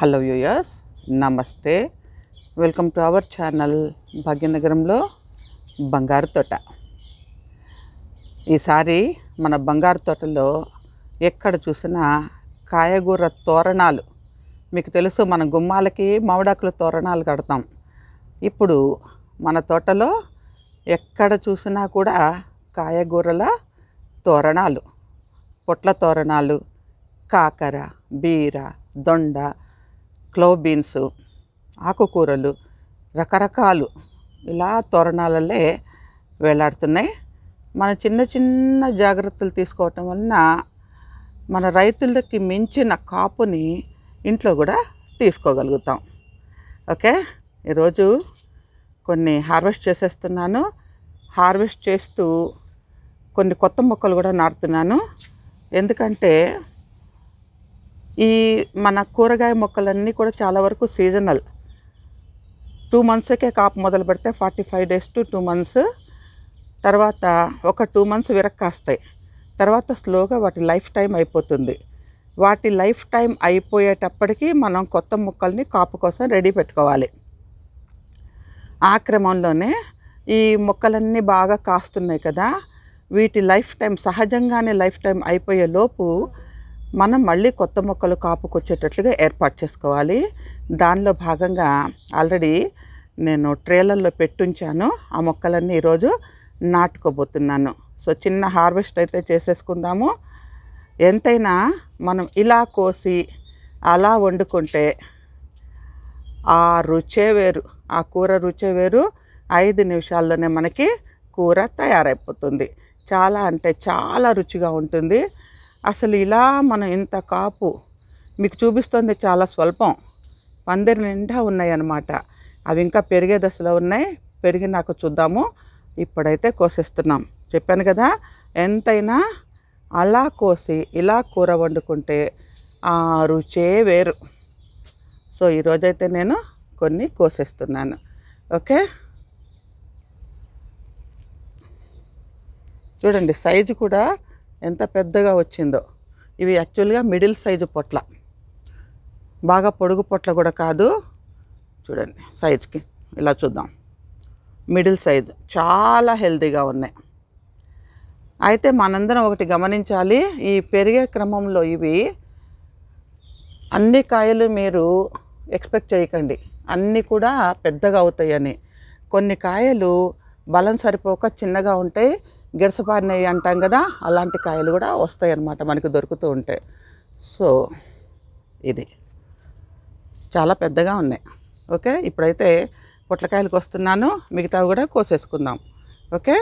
hello యూయర్స్ నమస్తే welcome to our channel భాగ్యనగరంలో బంగారు తోట ఈసారి మన బంగారు తోటలో ఎక్కడ చూసినా కాయగూర తోరణాలు మీకు తెలుసు మన గుమ్మాలకి మామిడాకుల తోరణాలు కడతాం ఇప్పుడు మన తోటలో ఎక్కడ చూసినా కూడా కాయగూరల తోరణాలు పొట్ల తోరణాలు కాకర బీర దొండ క్లవ్ బీన్స్ ఆకుకూరలు రకరకాలు ఇలా తోరణాలలే వేలాడుతున్నాయి మన చిన్న చిన్న జాగ్రత్తలు తీసుకోవటం వలన మన రైతులకి మించిన కాపుని ఇంట్లో కూడా తీసుకోగలుగుతాం ఓకే ఈరోజు కొన్ని హార్వెస్ట్ చేసేస్తున్నాను హార్వెస్ట్ చేస్తూ కొన్ని కొత్త మొక్కలు కూడా నాటుతున్నాను ఎందుకంటే ఈ మన కూరగాయ మొక్కలన్నీ కూడా చాలా వరకు సీజనల్ టూ మంత్స్కే కాపు మొదలు పెడితే forty five days to two months తర్వాత ఒక టూ మంత్స్ విరక్కాస్తాయి తర్వాత స్లోగా వాటి లైఫ్ టైం అయిపోతుంది వాటి లైఫ్ టైం అయిపోయేటప్పటికీ మనం కొత్త మొక్కల్ని కాపు కోసం రెడీ పెట్టుకోవాలి ఆ క్రమంలోనే ఈ మొక్కలన్నీ బాగా కాస్తున్నాయి కదా వీటి లైఫ్ టైం సహజంగానే లైఫ్ టైం అయిపోయే లోపు మనం మళ్ళీ కొత్త మొక్కలు కాపుకొచ్చేటట్లుగా ఏర్పాటు చేసుకోవాలి దానిలో భాగంగా ఆల్రెడీ నేను ట్రేలర్లో పెట్టుంచాను ఆ మొక్కలన్నీ ఈరోజు నాటుకోబోతున్నాను సో చిన్న హార్వెస్ట్ అయితే చేసేసుకుందాము ఎంతైనా మనం ఇలా కోసి అలా వండుకుంటే ఆ రుచే వేరు ఆ కూర రుచే వేరు ఐదు నిమిషాల్లోనే మనకి కూర తయారైపోతుంది చాలా అంటే చాలా రుచిగా ఉంటుంది అసలు ఇలా మనం ఇంత కాపు మీకు చూపిస్తుంది చాలా స్వల్పం పందిరి నిండా ఉన్నాయన్నమాట అవి ఇంకా పెరిగే దశలో ఉన్నాయి పెరిగి నాకు చూద్దాము ఇప్పుడైతే కోసేస్తున్నాం చెప్పాను కదా ఎంతైనా అలా కోసి ఇలా కూర వండుకుంటే ఆ రుచే వేరు సో ఈరోజైతే నేను కొన్ని కోసేస్తున్నాను ఓకే చూడండి సైజు కూడా ఎంత పెద్దగా వచ్చిందో ఇవి యాక్చువల్గా మిడిల్ సైజు పొట్ల బాగా పొడుగు పొట్ల కూడా కాదు చూడండి సైజుకి ఇలా చూద్దాం మిడిల్ సైజు చాలా హెల్తీగా ఉన్నాయి అయితే మనందరం ఒకటి గమనించాలి ఈ పెరిగే క్రమంలో ఇవి అన్ని కాయలు మీరు ఎక్స్పెక్ట్ చేయకండి అన్నీ కూడా పెద్దగా అవుతాయని కొన్ని కాయలు బలం సరిపోక చిన్నగా ఉంటాయి గిడసపారినవి అంటాం కదా అలాంటి కాయలు కూడా వస్తాయి అన్నమాట మనకు దొరుకుతూ ఉంటాయి సో ఇది చాలా పెద్దగా ఉన్నాయి ఓకే ఇప్పుడైతే పొట్లకాయలకు వస్తున్నాను మిగతావి కూడా కోసేసుకుందాం ఓకే